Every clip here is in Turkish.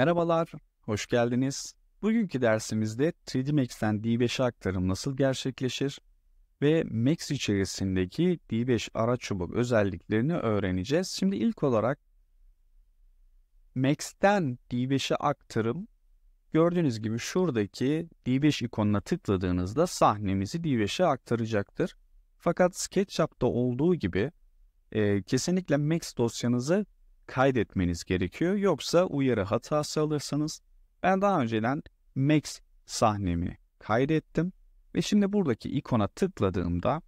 Merhabalar, hoş geldiniz. Bugünkü dersimizde 3D Max'ten d 5 aktarım nasıl gerçekleşir ve Max içerisindeki D5 araç çubuk özelliklerini öğreneceğiz. Şimdi ilk olarak Max'ten D5'e aktarım gördüğünüz gibi şuradaki D5 ikonuna tıkladığınızda sahnemizi D5'e aktaracaktır. Fakat SketchUp'ta olduğu gibi e, kesinlikle Max dosyanızı kaydetmeniz gerekiyor. Yoksa uyarı hatası alırsanız ben daha önceden Max sahnemi kaydettim ve şimdi buradaki ikona tıkladığımda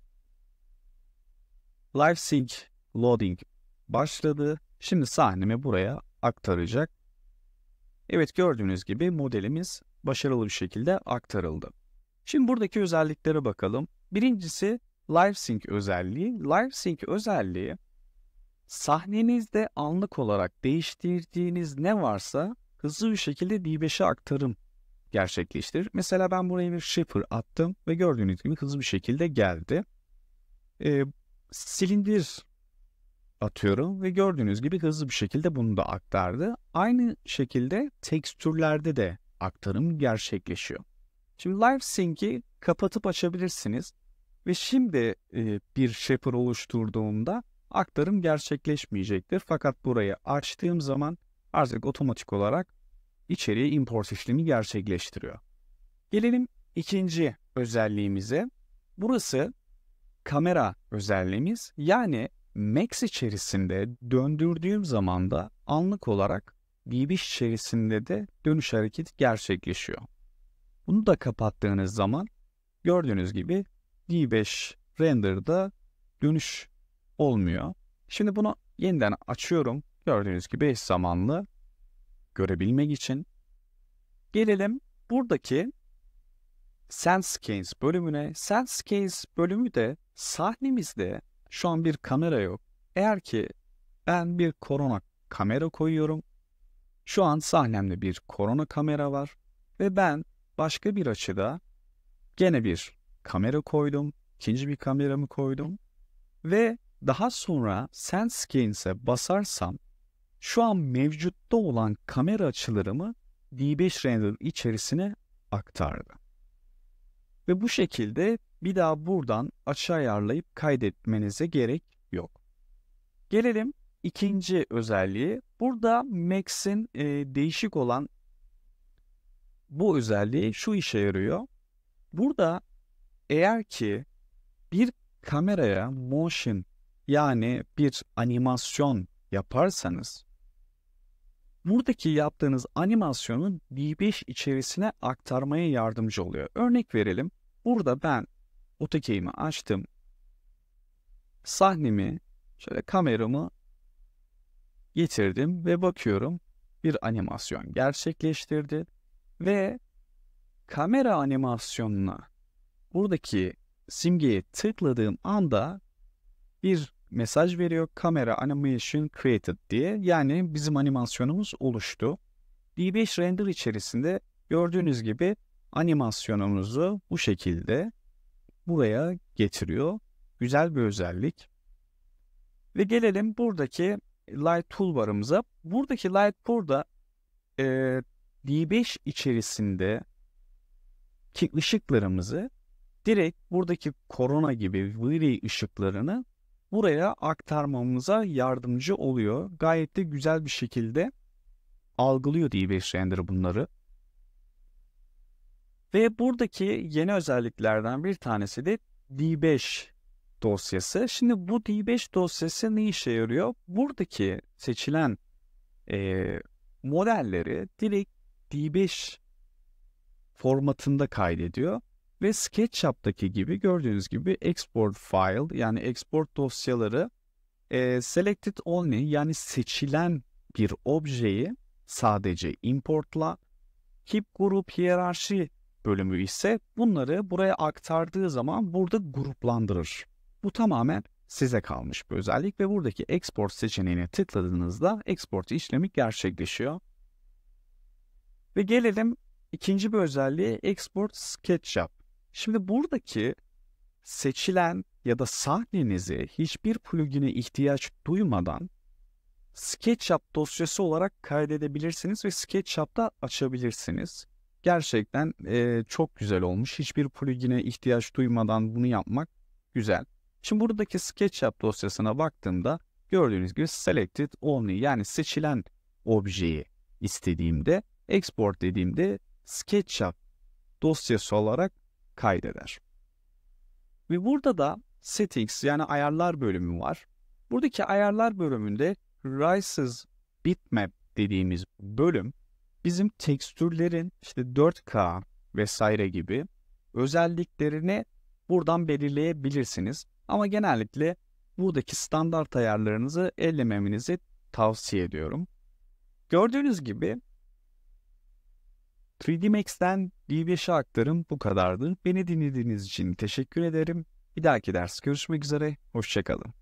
Live Sync Loading başladı. Şimdi sahnemi buraya aktaracak. Evet gördüğünüz gibi modelimiz başarılı bir şekilde aktarıldı. Şimdi buradaki özelliklere bakalım. Birincisi Live Sync özelliği. Live Sync özelliği Sahnenizde anlık olarak değiştirdiğiniz ne varsa hızlı bir şekilde D5'e aktarım gerçekleştirir. Mesela ben buraya bir shipper attım ve gördüğünüz gibi hızlı bir şekilde geldi. Ee, silindir atıyorum ve gördüğünüz gibi hızlı bir şekilde bunu da aktardı. Aynı şekilde tekstürlerde de aktarım gerçekleşiyor. Şimdi Live Sync'i kapatıp açabilirsiniz. Ve şimdi e, bir shaper oluşturduğumda aktarım gerçekleşmeyecektir. Fakat burayı açtığım zaman artık otomatik olarak içeriye import işlemi gerçekleştiriyor. Gelelim ikinci özelliğimize. Burası kamera özelliğimiz. Yani Max içerisinde döndürdüğüm zaman da anlık olarak BBiş içerisinde de dönüş hareketi gerçekleşiyor. Bunu da kapattığınız zaman gördüğünüz gibi D5 render'da dönüş olmuyor. Şimdi bunu yeniden açıyorum. Gördüğünüz gibi eş zamanlı görebilmek için. Gelelim buradaki Sense Case bölümüne. Sense Case bölümü de sahnemizde şu an bir kamera yok. Eğer ki ben bir korona kamera koyuyorum. Şu an sahnemde bir korona kamera var ve ben başka bir açıda gene bir kamera koydum. ikinci bir kameramı koydum ve daha sonra SenseGains'e basarsam şu an mevcutta olan kamera açılarımı D5 Render içerisine aktardı. Ve bu şekilde bir daha buradan açı ayarlayıp kaydetmenize gerek yok. Gelelim ikinci özelliği. Burada Max'in e, değişik olan bu özelliği şu işe yarıyor. Burada eğer ki bir kameraya motion yani bir animasyon yaparsanız buradaki yaptığınız animasyonun D5 içerisine aktarmaya yardımcı oluyor. Örnek verelim. Burada ben AutoCAD'imi açtım. Sahnemi, şöyle kameramı getirdim ve bakıyorum bir animasyon gerçekleştirdi ve kamera animasyonuna buradaki simgeye tıkladığım anda bir mesaj veriyor. Kamera animation created diye. Yani bizim animasyonumuz oluştu. D5 render içerisinde gördüğünüz gibi animasyonumuzu bu şekilde buraya getiriyor. Güzel bir özellik. Ve gelelim buradaki Light Toolbar'ımıza. Buradaki Light burada e, D5 içerisinde ki ışıklarımızı direkt buradaki korona gibi veri ışıklarını buraya aktarmamıza yardımcı oluyor. Gayet de güzel bir şekilde algılıyor DB Render bunları. Ve buradaki yeni özelliklerden bir tanesi de D5 dosyası. Şimdi bu D5 dosyası ne işe yarıyor? Buradaki seçilen e, modelleri direkt D5 formatında kaydediyor. Ve SketchUp'taki gibi gördüğünüz gibi export file yani export dosyaları e, selected only yani seçilen bir objeyi sadece importla hip grup hiyerarşi bölümü ise bunları buraya aktardığı zaman burada gruplandırır. Bu tamamen size kalmış bir özellik ve buradaki export seçeneğine tıkladığınızda export işlemi gerçekleşiyor. Ve gelelim ikinci bir özelliğe export SketchUp. Şimdi buradaki seçilen ya da sahnenizi hiçbir plugin'e ihtiyaç duymadan SketchUp dosyası olarak kaydedebilirsiniz ve SketchUp'ta açabilirsiniz. Gerçekten e, çok güzel olmuş. Hiçbir plugin'e ihtiyaç duymadan bunu yapmak güzel. Şimdi buradaki SketchUp dosyasına baktığımda gördüğünüz gibi selected only yani seçilen objeyi istediğimde export dediğimde SketchUp dosyası olarak kaydeder. Ve burada da settings yani ayarlar bölümü var. Buradaki ayarlar bölümünde Rises Bitmap dediğimiz bölüm bizim tekstürlerin işte 4K vesaire gibi özelliklerini buradan belirleyebilirsiniz. Ama genellikle buradaki standart ayarlarınızı ellememenizi tavsiye ediyorum. Gördüğünüz gibi 3D Max'ten d aktarım bu kadardı. Beni dinlediğiniz için teşekkür ederim. Bir dahaki ders görüşmek üzere. Hoşçakalın.